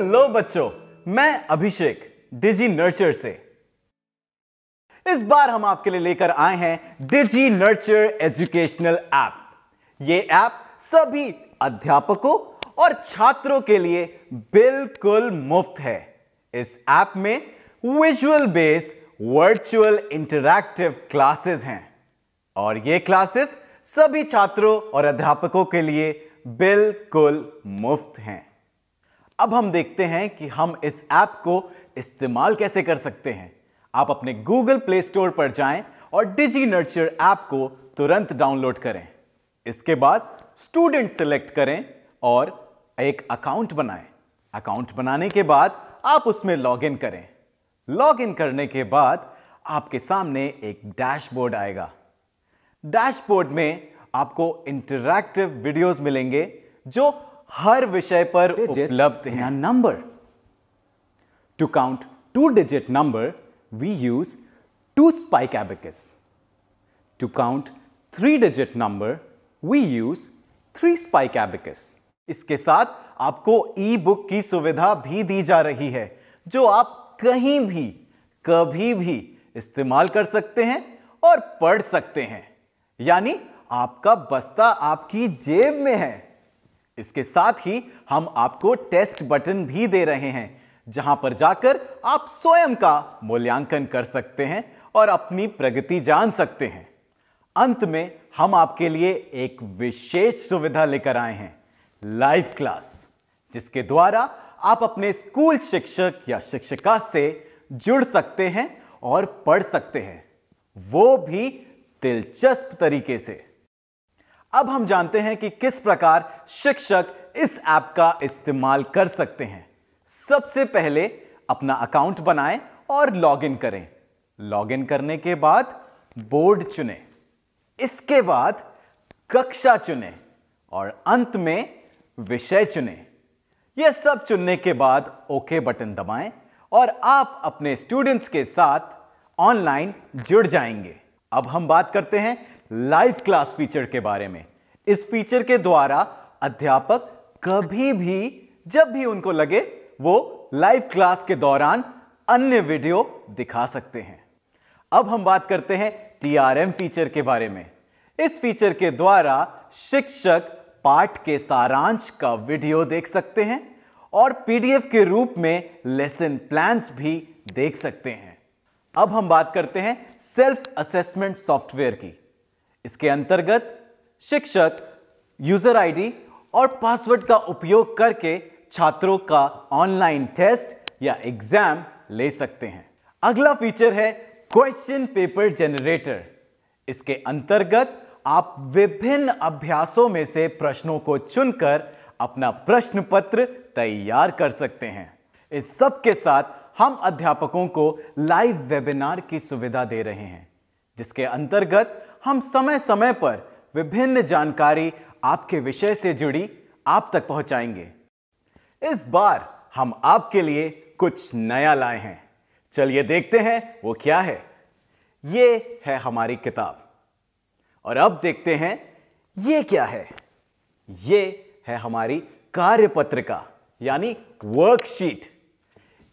hello बच्चों मैं अभिषेक डिजी nurture से इस बार हम आपके लिए लेकर आए हैं डिजी नर्चर एजुकेशनल ऐप ये ऐप सभी अध्यापकों और छात्रों के लिए बिल्कुल मुफ्त है इस ऐप में visual based virtual interactive classes हैं और ये क्लासेस सभी छात्रों और अध्यापकों के लिए बिल्कुल मुफ्त हैं अब हम देखते हैं कि हम इस ऐप को इस्तेमाल कैसे कर सकते हैं आप अपने गूगल प्ले स्टोर पर जाएं और डिजी नर्चर ऐप को तुरंत डाउनलोड करें इसके बाद स्टूडेंट सिलेक्ट करें और एक अकाउंट बनाएं अकाउंट बनाने के बाद आप उसमें लॉगिन करें लॉगिन करने के बाद आपके सामने एक डैशबोर्ड आएगा डैशबोर्ड में आपको इंटरैक्टिव वीडियोस मिलेंगे जो हर विषय पर उपलब्ध है number to count two digit number we use two spike abacus to count three digit number we use three spike abacus इसके साथ आपको ई बुक की सुविधा भी दी जा रही है जो आप कहीं भी कभी भी इस्तेमाल कर सकते हैं और पढ़ सकते हैं यानी आपका बस्ता आपकी जेब में है इसके साथ ही हम आपको टेस्ट बटन भी दे रहे हैं जहां पर जाकर आप स्वयं का मूल्यांकन कर सकते हैं और अपनी प्रगति जान सकते हैं अंत में हम आपके लिए एक विशेष सुविधा लेकर आए हैं लाइव क्लास जिसके द्वारा आप अपने स्कूल शिक्षक या शिक्षिका से जुड़ सकते हैं और पढ़ सकते हैं वो भी दिलचस्प तरीके से अब हम जानते हैं कि किस प्रकार शिक्षक इस ऐप का इस्तेमाल कर सकते हैं सबसे पहले अपना अकाउंट बनाएं और लॉगिन करें लॉगिन करने के बाद बोर्ड चुने इसके बाद कक्षा चुने और अंत में विषय चुने यह सब चुनने के बाद ओके बटन दबाएं और आप अपने स्टूडेंट्स के साथ ऑनलाइन जुड़ जाएंगे अब हम बात करते हैं लाइव क्लास फीचर के बारे में इस फीचर के द्वारा अध्यापक कभी भी जब भी उनको लगे वो लाइव क्लास के दौरान अन्य वीडियो दिखा सकते हैं अब हम बात करते हैं टीआरएम फीचर के बारे में इस फीचर के द्वारा शिक्षक पाठ के सारांश का वीडियो देख सकते हैं और पीडीएफ के रूप में लेसन प्लान्स भी देख सकते हैं अब हम बात करते हैं सेल्फ असेसमेंट सॉफ्टवेयर की इसके अंतर्गत शिक्षक यूजर आईडी और पासवर्ड का उपयोग करके छात्रों का ऑनलाइन टेस्ट या एग्जाम ले सकते हैं अगला फीचर है क्वेश्चन पेपर जनरेटर इसके अंतर्गत आप विभिन्न अभ्यासों में से प्रश्नों को चुनकर अपना प्रश्न पत्र तैयार कर सकते हैं इस सब के साथ हम अध्यापकों को लाइव वेबिनार की सुविधा दे रहे हैं जिसके अंतर्गत हम समय समय पर विभिन्न जानकारी आपके विषय से जुड़ी आप तक पहुंचाएंगे इस बार हम आपके लिए कुछ नया लाए हैं चलिए देखते हैं वो क्या है ये है हमारी किताब और अब देखते हैं ये क्या है ये है हमारी कार्य पत्रिका यानी वर्कशीट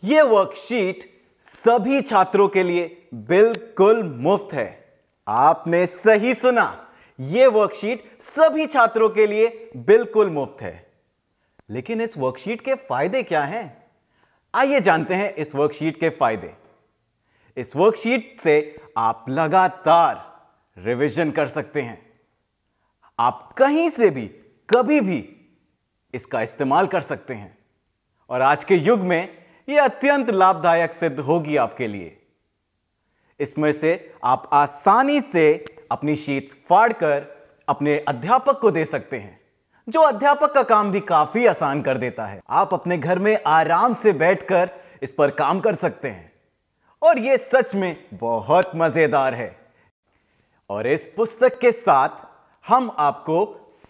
ये वर्कशीट सभी छात्रों के लिए बिल्कुल मुफ्त है आपने सही सुना यह वर्कशीट सभी छात्रों के लिए बिल्कुल मुफ्त है लेकिन इस वर्कशीट के फायदे क्या हैं आइए जानते हैं इस वर्कशीट के फायदे इस वर्कशीट से आप लगातार रिवीजन कर सकते हैं आप कहीं से भी कभी भी इसका इस्तेमाल कर सकते हैं और आज के युग में यह अत्यंत लाभदायक सिद्ध होगी आपके लिए इसमें से आप आसानी से अपनी शीट फाड़कर अपने अध्यापक को दे सकते हैं जो अध्यापक का काम भी काफी आसान कर देता है आप अपने घर में आराम से बैठकर इस पर काम कर सकते हैं और यह सच में बहुत मजेदार है और इस पुस्तक के साथ हम आपको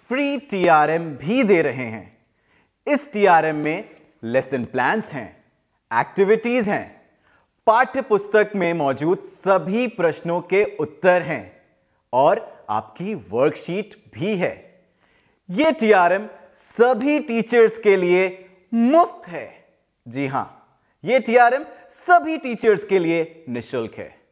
फ्री टीआरएम भी दे रहे हैं इस टीआरएम में लेसन प्लान्स हैं एक्टिविटीज हैं पाठ्य पुस्तक में मौजूद सभी प्रश्नों के उत्तर हैं और आपकी वर्कशीट भी है ये टीआरएम सभी टीचर्स के लिए मुफ्त है जी हां ये टीआरएम सभी टीचर्स के लिए निशुल्क है